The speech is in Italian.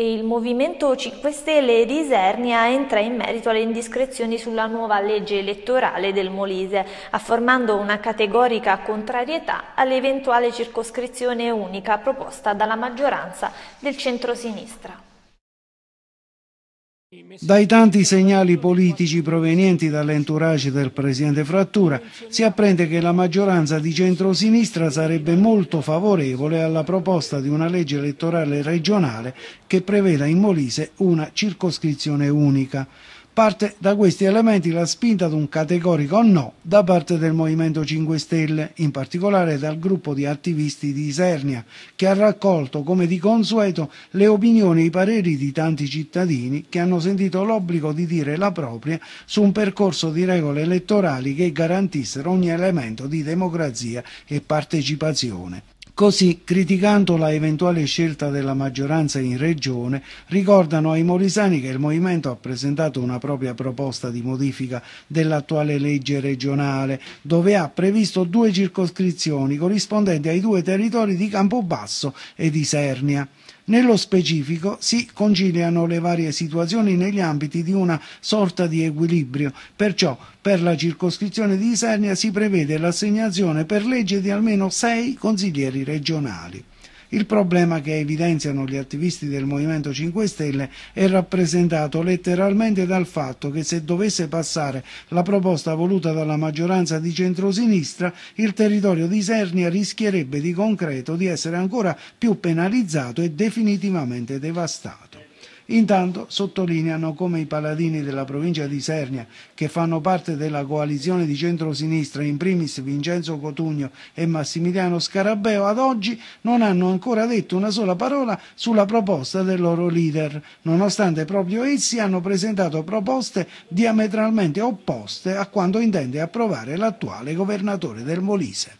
e il Movimento 5 Stelle di Isernia entra in merito alle indiscrezioni sulla nuova legge elettorale del Molise, affermando una categorica contrarietà all'eventuale circoscrizione unica proposta dalla maggioranza del centro-sinistra. Dai tanti segnali politici provenienti dall'entourage del presidente Frattura si apprende che la maggioranza di centrosinistra sarebbe molto favorevole alla proposta di una legge elettorale regionale che preveda in Molise una circoscrizione unica. Parte da questi elementi la spinta ad un categorico no da parte del Movimento 5 Stelle, in particolare dal gruppo di attivisti di Isernia, che ha raccolto, come di consueto, le opinioni e i pareri di tanti cittadini che hanno sentito l'obbligo di dire la propria su un percorso di regole elettorali che garantissero ogni elemento di democrazia e partecipazione. Così, criticando la eventuale scelta della maggioranza in regione, ricordano ai molisani che il movimento ha presentato una propria proposta di modifica dell'attuale legge regionale, dove ha previsto due circoscrizioni corrispondenti ai due territori di Campobasso e di Sernia. Nello specifico si conciliano le varie situazioni negli ambiti di una sorta di equilibrio, perciò per la circoscrizione di Isernia si prevede l'assegnazione per legge di almeno sei consiglieri regionali regionali. Il problema che evidenziano gli attivisti del Movimento 5 Stelle è rappresentato letteralmente dal fatto che se dovesse passare la proposta voluta dalla maggioranza di centrosinistra, il territorio di Sernia rischierebbe di concreto di essere ancora più penalizzato e definitivamente devastato. Intanto sottolineano come i paladini della provincia di Sernia, che fanno parte della coalizione di centrosinistra, in primis Vincenzo Cotugno e Massimiliano Scarabeo, ad oggi non hanno ancora detto una sola parola sulla proposta del loro leader, nonostante proprio essi hanno presentato proposte diametralmente opposte a quanto intende approvare l'attuale governatore del Molise.